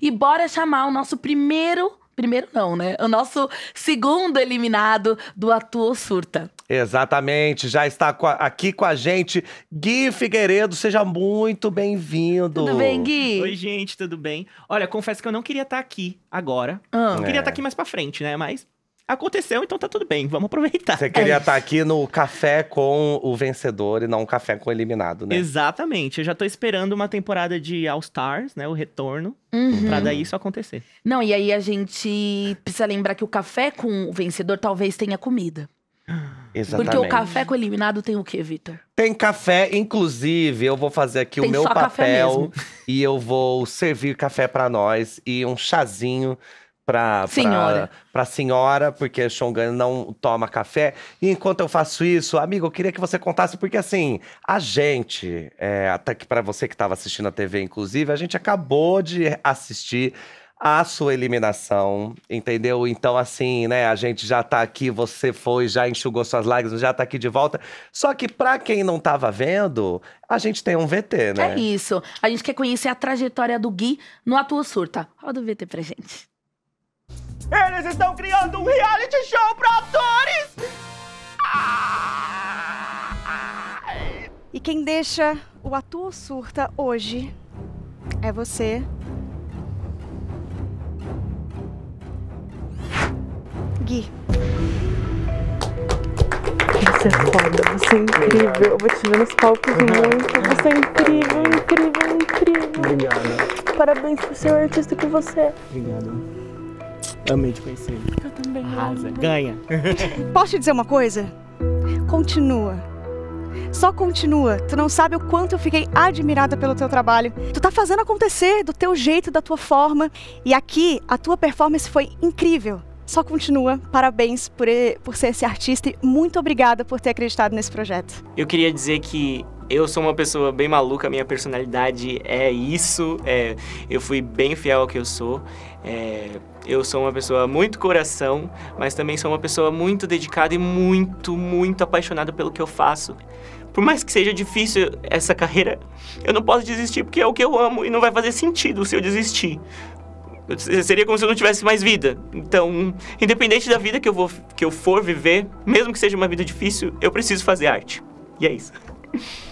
E bora chamar o nosso primeiro. Primeiro não, né? O nosso segundo eliminado do Atuo Surta. Exatamente, já está aqui com a gente Gui Figueiredo, seja muito bem-vindo. Tudo bem, Gui? Oi, gente, tudo bem? Olha, confesso que eu não queria estar aqui agora. Ah. Não queria é. estar aqui mais pra frente, né? Mas Aconteceu, então tá tudo bem, vamos aproveitar. Você queria é. estar tá aqui no café com o vencedor e não um café com o eliminado, né? Exatamente. Eu já tô esperando uma temporada de All Stars, né? O retorno. Uhum. Pra daí isso acontecer. Não, e aí a gente precisa lembrar que o café com o vencedor talvez tenha comida. Exatamente. Porque o café com eliminado tem o quê, Vitor? Tem café, inclusive, eu vou fazer aqui tem o meu papel e eu vou servir café para nós e um chazinho para senhora. Pra, pra senhora, porque Xongan não toma café. E enquanto eu faço isso, amigo, eu queria que você contasse, porque assim, a gente, é, até que para você que estava assistindo a TV, inclusive, a gente acabou de assistir a sua eliminação, entendeu? Então, assim, né, a gente já tá aqui, você foi, já enxugou suas lágrimas, já tá aqui de volta. Só que pra quem não tava vendo, a gente tem um VT, né? É isso. A gente quer conhecer a trajetória do Gui no Atua Surta. Roda o VT pra gente. Eles estão criando um reality show para atores! E quem deixa o ator Surta hoje é você. Gui. Você é foda, você é incrível. Obrigado. Eu vou te ver nos palcos uhum. muito. Você é incrível, incrível, incrível. Obrigado. Parabéns por ser o artista que você é. Obrigado. Amei te conhecer. Eu também. Arrasa. Amo. Ganha. Posso te dizer uma coisa? Continua. Só continua. Tu não sabe o quanto eu fiquei admirada pelo teu trabalho. Tu tá fazendo acontecer do teu jeito, da tua forma. E aqui a tua performance foi incrível. Só continua. Parabéns por, por ser esse artista e muito obrigada por ter acreditado nesse projeto. Eu queria dizer que eu sou uma pessoa bem maluca, minha personalidade é isso. É, eu fui bem fiel ao que eu sou. É, eu sou uma pessoa muito coração, mas também sou uma pessoa muito dedicada e muito, muito apaixonada pelo que eu faço. Por mais que seja difícil essa carreira, eu não posso desistir porque é o que eu amo e não vai fazer sentido se eu desistir. seria como se eu não tivesse mais vida. Então, independente da vida que eu, vou, que eu for viver, mesmo que seja uma vida difícil, eu preciso fazer arte. E é isso.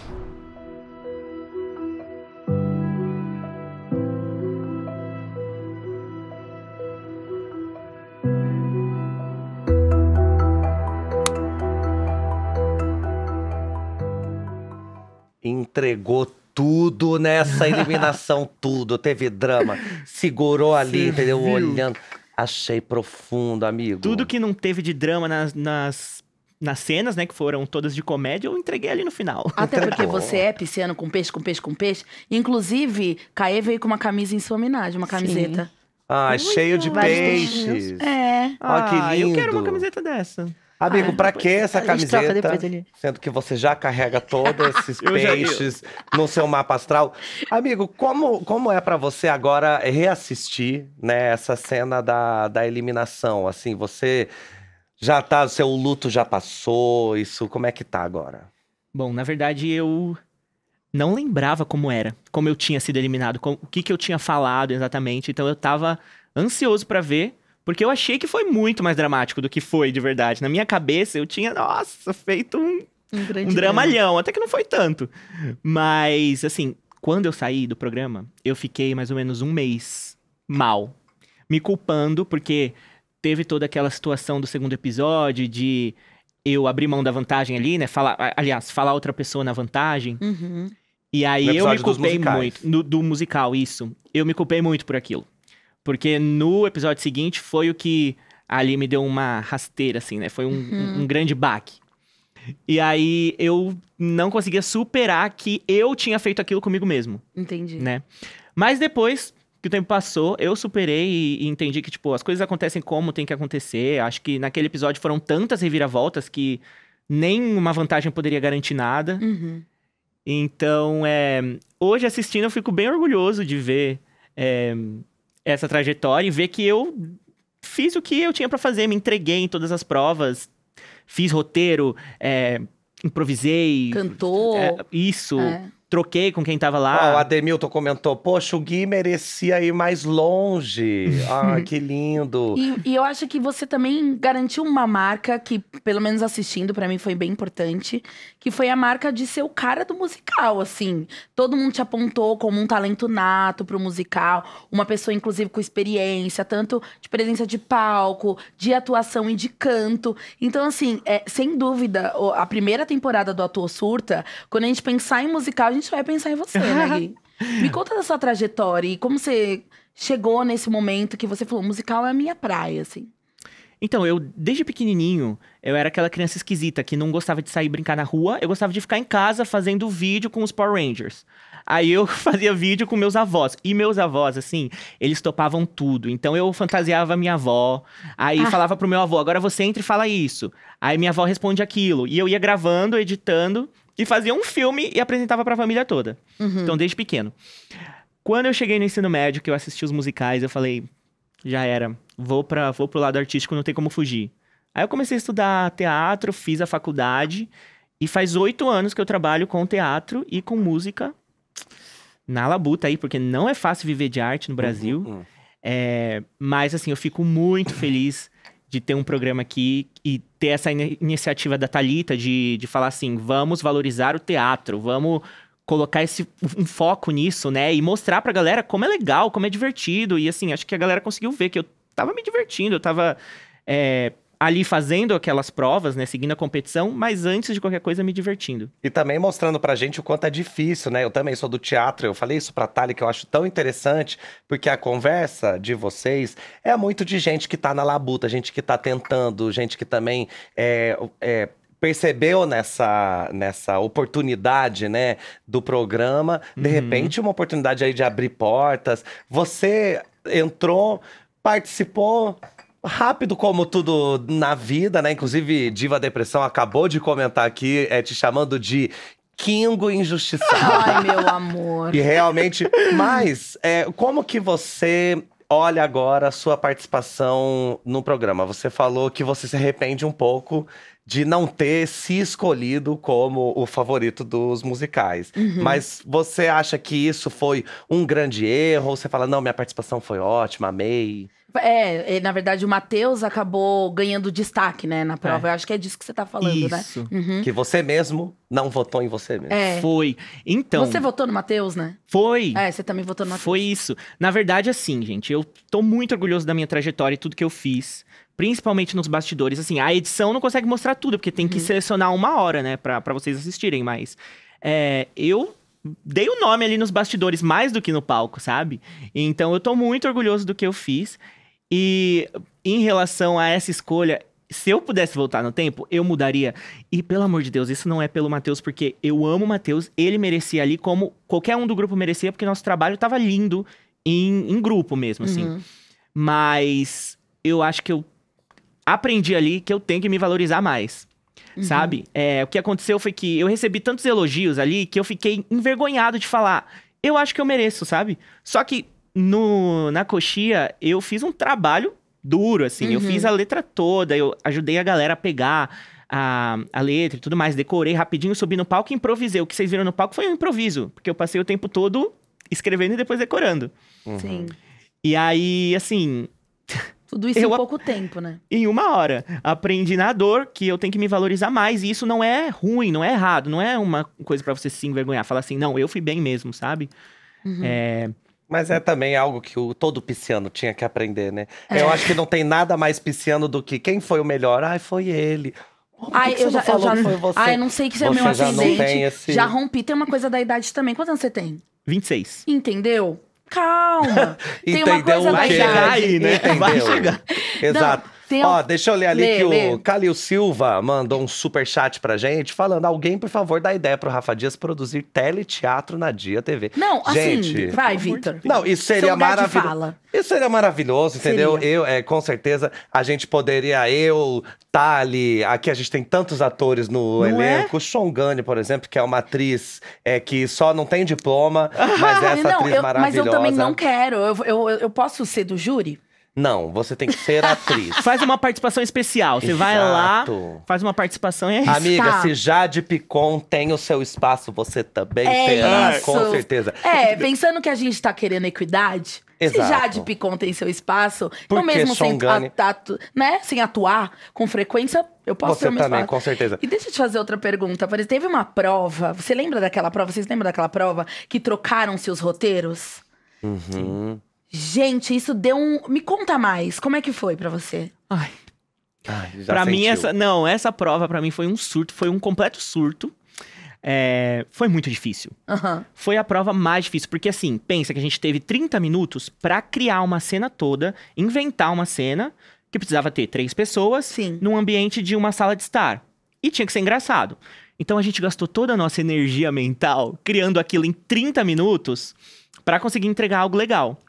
entregou tudo nessa eliminação, tudo. Teve drama, segurou ali, Você entendeu? Viu? Olhando. Achei profundo, amigo. Tudo que não teve de drama nas, nas nas cenas, né, que foram todas de comédia, eu entreguei ali no final. Até porque você é pisciano com peixe, com peixe, com peixe. Inclusive, Caê veio com uma camisa em sua homenagem, uma camiseta. Sim. Ah, Ui, cheio de peixes. É. Olha ah, que lindo. Eu quero uma camiseta dessa. Amigo, ah, pra que essa camiseta? Sendo que você já carrega todos esses peixes no seu mapa astral. Amigo, como, como é para você agora reassistir né, essa cena da, da eliminação? Assim, você já tá, seu luto já passou, isso, como é que tá agora? Bom, na verdade eu não lembrava como era, como eu tinha sido eliminado, o que, que eu tinha falado exatamente, então eu tava ansioso para ver porque eu achei que foi muito mais dramático do que foi de verdade. Na minha cabeça, eu tinha, nossa, feito um, um, um dramalhão. Drama. Até que não foi tanto. Mas, assim, quando eu saí do programa, eu fiquei mais ou menos um mês mal. Me culpando, porque teve toda aquela situação do segundo episódio de eu abrir mão da vantagem ali, né? Falar, aliás, falar outra pessoa na vantagem. Uhum. E aí eu me culpei muito. No, do musical, isso. Eu me culpei muito por aquilo. Porque no episódio seguinte foi o que ali me deu uma rasteira, assim, né? Foi um, uhum. um grande baque. E aí eu não conseguia superar que eu tinha feito aquilo comigo mesmo. Entendi. Né? Mas depois que o tempo passou, eu superei e, e, entendi que, tipo, as coisas acontecem como tem que acontecer. Acho que naquele episódio foram tantas reviravoltas que nem uma vantagem poderia garantir nada. Uhum. Então, é, hoje assistindo, eu fico bem orgulhoso de ver. É, essa trajetória e ver que eu fiz o que eu tinha para fazer, me entreguei em todas as provas, fiz roteiro, é, improvisei. Cantou. É, isso. É troquei com quem tava lá. Oh, o Ademilton comentou: Poxa, o Gui merecia ir mais longe. ah, que lindo. E, e, eu acho que você também garantiu uma marca que, pelo menos assistindo, para mim foi bem importante, que foi a marca de ser o cara do musical, assim. Todo mundo te apontou como um talento nato pro musical, uma pessoa, inclusive, com experiência, tanto de presença de palco, de atuação e de canto. Então, assim, é, sem dúvida, a primeira temporada do Ator Surta, quando a gente pensar em musical, a gente gente vai pensar em você, né, Me conta da sua trajetória e como você chegou nesse momento que você falou, musical é a minha praia, assim. Então, eu, desde pequenininho, eu era aquela criança esquisita que não gostava de sair brincar na rua, eu gostava de ficar em casa fazendo vídeo com os Power Rangers. Aí eu fazia vídeo com meus avós. E meus avós, assim, eles topavam tudo. Então eu fantasiava minha avó. Aí ah. falava pro meu avô, agora você entra e fala isso. Aí minha avó responde aquilo. E eu ia gravando, editando e fazia um filme e apresentava para a família toda. Uhum. Então, desde pequeno. Quando eu cheguei no ensino médio, que eu assisti os musicais, eu falei, já era, vou para vou pro lado artístico, não tem como fugir. Aí eu comecei a estudar teatro, fiz a faculdade e faz oito anos que eu trabalho com teatro e com música na labuta aí, porque não é fácil viver de arte no Brasil. Uhum. uhum. É, mas assim, eu fico muito feliz de ter um programa aqui e ter essa in iniciativa da Talita de, de falar assim, vamos valorizar o teatro, vamos colocar esse um foco nisso, né? E mostrar pra galera como é legal, como é divertido. E assim, acho que a galera conseguiu ver que eu tava me divertindo, eu tava é, ali fazendo aquelas provas, né, seguindo a competição, mas antes de qualquer coisa me divertindo. E também mostrando pra gente o quanto é difícil, né? Eu também sou do teatro, eu falei isso pra Tali que eu acho tão interessante, porque a conversa de vocês é muito de gente que tá na labuta, gente que tá tentando, gente que também é, é percebeu nessa, nessa oportunidade, né, do programa, de uhum. repente uma oportunidade aí de abrir portas. Você entrou, participou, Rápido como tudo na vida, né? Inclusive, Diva Depressão acabou de comentar aqui, é, te chamando de Kingo injustiçado. Ai, meu amor. E realmente. Mas, é, como que você olha agora a sua participação no programa? Você falou que você se arrepende um pouco de não ter se escolhido como o favorito dos musicais. Uhum. Mas você acha que isso foi um grande erro? Ou você fala, não, minha participação foi ótima, amei? É, é, na verdade, o Matheus acabou ganhando destaque, né, na prova. É. Eu acho que é disso que você tá falando, né? Isso. né? Uhum. Que você mesmo não votou em você mesmo. É. Foi. Então. Você votou no Matheus, né? Foi. É, você também votou no Matheus. Foi isso. Na verdade, assim, gente, eu tô muito orgulhoso da minha trajetória e tudo que eu fiz. Principalmente nos bastidores. Assim, a edição não consegue mostrar tudo, porque tem que uhum. selecionar uma hora, né, pra, pra vocês assistirem, mas. É, eu dei o nome ali nos bastidores mais do que no palco, sabe? Então eu tô muito orgulhoso do que eu fiz. E em relação a essa escolha, se eu pudesse voltar no tempo, eu mudaria. E pelo amor de Deus, isso não é pelo Matheus, porque eu amo o Matheus, ele merecia ali como qualquer um do grupo merecia, porque nosso trabalho tava lindo em, em grupo mesmo, assim. Uhum. Mas eu acho que eu aprendi ali que eu tenho que me valorizar mais. Uhum. Sabe? É, o que aconteceu foi que eu recebi tantos elogios ali que eu fiquei envergonhado de falar. Eu acho que eu mereço, sabe? Só que no, na coxia, eu fiz um trabalho duro, assim. Uhum. Eu fiz a letra toda, eu ajudei a galera a pegar a, a letra e tudo mais. Decorei rapidinho, subi no palco e improvisei. O que vocês viram no palco foi um improviso, porque eu passei o tempo todo escrevendo e depois decorando. Uhum. Sim. E aí, assim. Tudo isso eu, em pouco tempo, né? Em uma hora. Aprendi na dor que eu tenho que me valorizar mais. E isso não é ruim, não é errado. Não é uma coisa para você se envergonhar. Falar assim, não, eu fui bem mesmo, sabe? Uhum. É, mas é também algo que o, todo pisciano tinha que aprender, né? É. Eu acho que não tem nada mais pisciano do que quem foi o melhor. Ai, foi ele. Pô, Ai, eu já, eu já, que já, foi Ai, não sei que isso é meu ascendente. Esse... Já rompi. Tem uma coisa da idade também. Quantos anos você tem? 26. Entendeu? Calma. Tem Entendeu uma coisa vai chegar aí, né? Entendeu. Vai chegar. Exato. Não. Tem Ó, deixa eu ler ali lê, que o Calil Silva mandou um super chat pra gente falando: alguém, por favor, dá ideia pro Rafa Dias produzir teleteatro na Dia TV. Não, assim, gente, assim, vai, Vitor. Não, isso seria maravilhoso. Isso seria maravilhoso, entendeu? Seria. Eu, é, com certeza, a gente poderia, eu, Tali, aqui a gente tem tantos atores no não é? elenco. É? Shongani, por exemplo, que é uma atriz é, que só não tem diploma, mas é essa não, atriz eu, maravilhosa. Mas eu também não quero. Eu, eu, eu posso ser do júri? Não, você tem que ser atriz. faz uma participação especial. Você Exato. vai lá, faz uma participação e é isso. Amiga, tá. se Jade Picon tem o seu espaço, você também é terá, isso. com certeza. É, pensando que a gente tá querendo equidade, Exato. Se Jade Picon tem seu espaço, Porque eu mesmo sem, atu, tá né, sem atuar com frequência, eu posso Você ter também, espaço. com certeza. E deixa eu te fazer outra pergunta. Teve uma prova, você lembra daquela prova? Vocês lembram daquela prova que trocaram seus roteiros? Uhum. Gente, isso deu um. Me conta mais. Como é que foi para você? Ai. Ai para mim essa não essa prova para mim foi um surto, foi um completo surto. É, foi muito difícil. Uhum. Foi a prova mais difícil, porque assim, pensa que a gente teve 30 minutos para criar uma cena toda, inventar uma cena que precisava ter três pessoas Sim. num ambiente de uma sala de estar. E tinha que ser engraçado. Então a gente gastou toda a nossa energia mental criando aquilo em 30 minutos para conseguir entregar algo legal.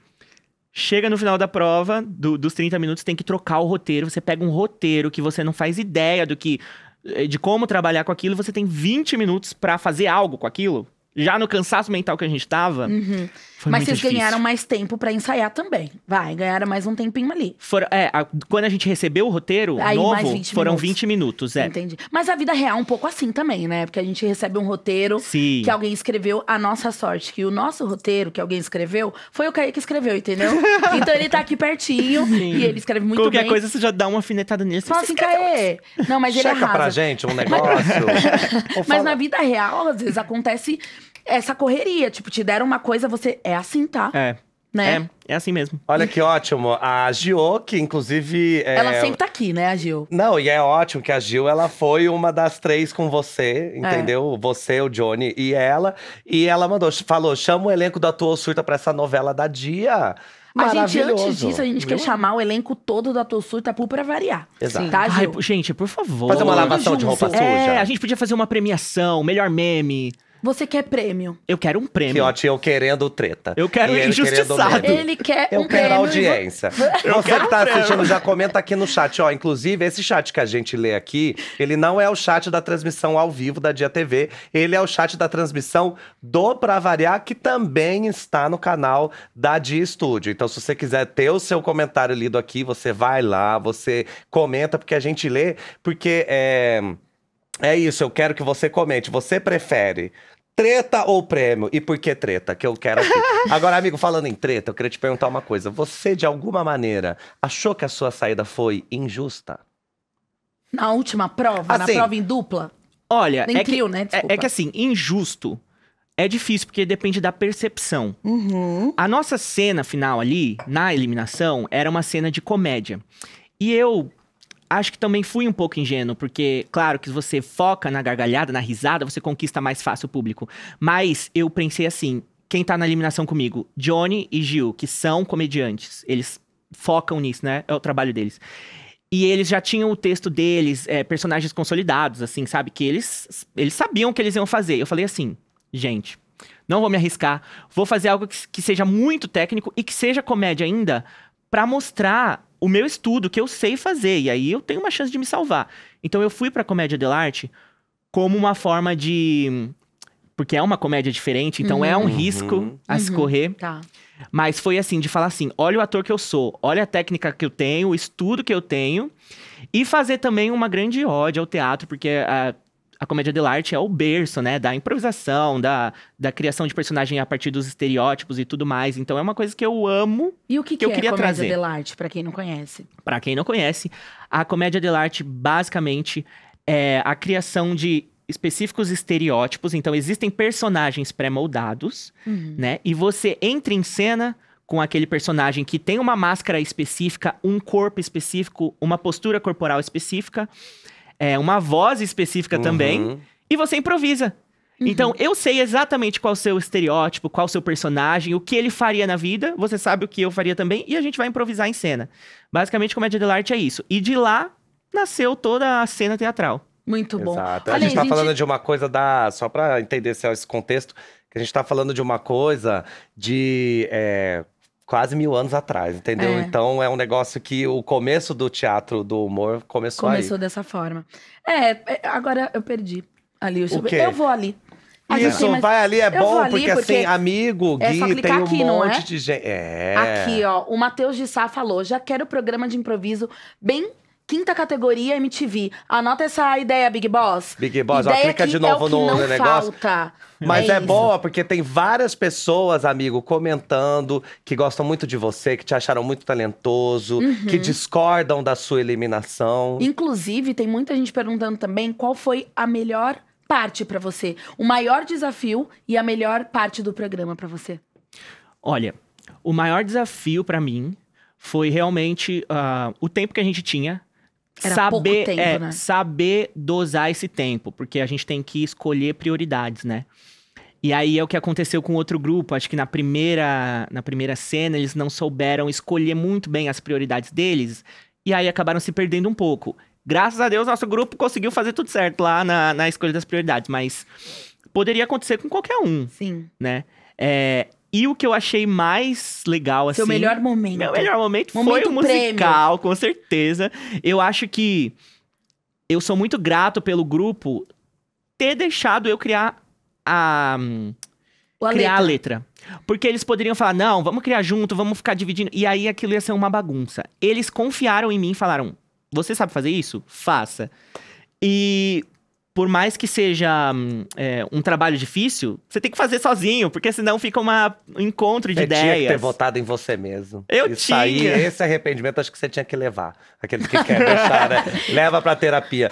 Chega no final da prova, do, dos 30 minutos, tem que trocar o roteiro. Você pega um roteiro que você não faz ideia do que. Eh, de como trabalhar com aquilo, e você tem 20 minutos para fazer algo com aquilo já no cansaço mental que a gente tava. Uhum. Mas vocês difícil. ganharam mais tempo para ensaiar também. Vai, ganharam mais um tempinho ali. For, é, a, quando a gente recebeu o roteiro Aí, novo, 20 foram minutos. 20 minutos, é. Entendi. Mas a vida real é um pouco assim também, né? Porque a gente recebe um roteiro Sim. que alguém escreveu, a nossa sorte, que o nosso roteiro que alguém escreveu foi o Kaique que escreveu, entendeu? então ele tá aqui pertinho Sim. e ele escreve muito Qualquer bem. Qualquer coisa você já dá uma afinetada nisso Fala assim, Kaique. Não, mas ele é Checa arrasa. pra gente um negócio. mas na vida real, às vezes acontece essa correria. Tipo, te deram uma coisa, você. É assim, tá? É. Né? É, é assim mesmo. Olha que ótimo. A Gio, que inclusive. É... Ela sempre tá aqui, né, a Gio? Não, e é ótimo que a Gil, ela foi uma das três com você, é. entendeu? É. Você, o Johnny e ela. E ela mandou, falou: chama o elenco da tua surta pra essa novela da dia. A gente, antes disso, a gente Meu quer chamar o elenco todo da tua surta Tapu pra variar. Exato. Tá, Ai, gente, por favor. Fazer uma lavação de roupa suja. É, a gente podia fazer uma premiação, melhor meme. Você quer prêmio. Eu quero um prêmio. Que ótimo, eu querendo treta. Eu quero e ele injustiçado. Querendo ele quer eu um quero audiência. Eu Você quero que tá um assistindo, já comenta aqui no chat. Ó, inclusive, esse chat que a gente lê aqui, ele não é o chat da transmissão ao vivo da Dia TV. Ele é o chat da transmissão do Pra Variar, que também está no canal da Dia Estúdio. Então, se você quiser ter o seu comentário lido aqui, você vai lá, você comenta, porque a gente lê, porque é é isso, eu quero que você comente. Você prefere treta ou prêmio? E por que treta? Que eu quero aqui. Agora, amigo, falando em treta, eu queria te perguntar uma coisa. Você, de alguma maneira, achou que a sua saída foi injusta? Na última prova, na assim, prova em dupla? Olha, Em é que, né? Desculpa. é, é que assim, injusto é difícil, porque depende da percepção. Uhum. A nossa cena final ali, na eliminação, era uma cena de comédia. E eu acho que também fui um pouco ingênuo, porque, claro, que você foca na gargalhada, na risada, você conquista mais fácil o público. Mas eu pensei assim: quem tá na eliminação comigo? Johnny e Gil, que são comediantes. Eles focam nisso, né? É o trabalho deles. E eles já tinham o texto deles, é, personagens consolidados, assim, sabe? Que eles, eles sabiam o que eles iam fazer. Eu falei assim, gente, não vou me arriscar. Vou fazer algo que, que seja muito técnico e que seja comédia ainda, para mostrar o meu estudo, que eu sei fazer, e aí eu tenho uma chance de me salvar. Então eu fui pra comédia dell'arte como uma forma de. Porque é uma comédia diferente, então uhum. é um uhum. risco a se uhum. correr. Uhum. Tá. Mas foi assim, de falar assim: olha o ator que eu sou, olha a técnica que eu tenho, o estudo que eu tenho. E fazer também uma grande ódio ao teatro, porque ah, a comédia arte é o berço, né, da improvisação, da, da criação de personagem a partir dos estereótipos e tudo mais. Então é uma coisa que eu amo. E o que, que, que eu é queria comédia trazer? arte para quem não conhece? Para quem não conhece, a comédia arte basicamente é a criação de específicos estereótipos. Então existem personagens pré-moldados, uhum. né? E você entra em cena com aquele personagem que tem uma máscara específica, um corpo específico, uma postura corporal específica é, uma voz específica uhum. também, e você improvisa. Uhum. Então, eu sei exatamente qual o seu estereótipo, qual o seu personagem, o que ele faria na vida, você sabe o que eu faria também, e a gente vai improvisar em cena. Basicamente, comédia de arte é isso. E de lá nasceu toda a cena teatral. Muito bom. Exato. Olha, a gente está gente... falando de uma coisa da. Só para entender é esse contexto, que a gente está falando de uma coisa de. É quase mil anos atrás, entendeu? É. Então é um negócio que o começo do teatro do humor começou, começou aí. Começou dessa forma. É, é agora eu perdi ali. Eu, o eu vou ali. Isso, assim, vai ali, é bom, ali porque, assim, porque, assim, amigo, é tem um aqui, é? monte é? de gente. É. Aqui, ó, o Matheus de Sá falou, já quero o programa de improviso bem Quinta categoria MTV. Anota essa ideia, Big Boss. Big Boss, ideia ó, clica de novo é no, no negócio. Falta. Mas é, é boa porque tem várias pessoas, amigo, comentando que gostam muito de você, que te acharam muito talentoso, uhum. que discordam da sua eliminação. Inclusive, tem muita gente perguntando também qual foi a melhor parte para você, o maior desafio e a melhor parte do programa para você. Olha, o maior desafio para mim foi realmente uh, o tempo que a gente tinha era saber, tempo, é, né? saber dosar esse tempo, porque a gente tem que escolher prioridades, né? E aí é o que aconteceu com outro grupo. Acho que na primeira, na primeira cena eles não souberam escolher muito bem as prioridades deles. E aí acabaram se perdendo um pouco. Graças a Deus, nosso grupo conseguiu fazer tudo certo lá na, na escolha das prioridades. Mas poderia acontecer com qualquer um. Sim. Né? É, e o que eu achei mais legal, Seu assim. Seu melhor momento. Meu melhor momento, momento foi o musical, prêmio. com certeza. Eu acho que. Eu sou muito grato pelo grupo ter deixado eu criar a. Hum, a criar letra. a letra. Porque eles poderiam falar, não, vamos criar junto, vamos ficar dividindo. E aí aquilo ia ser uma bagunça. Eles confiaram em mim e falaram: você sabe fazer isso? Faça. E por mais que seja é, um trabalho difícil, você tem que fazer sozinho, porque senão fica uma, um encontro de você ideias. Tinha que ter votado em você mesmo. Eu Isso tinha. Aí, esse arrependimento acho que você tinha que levar. Aqueles que querem deixar, né? Leva pra terapia.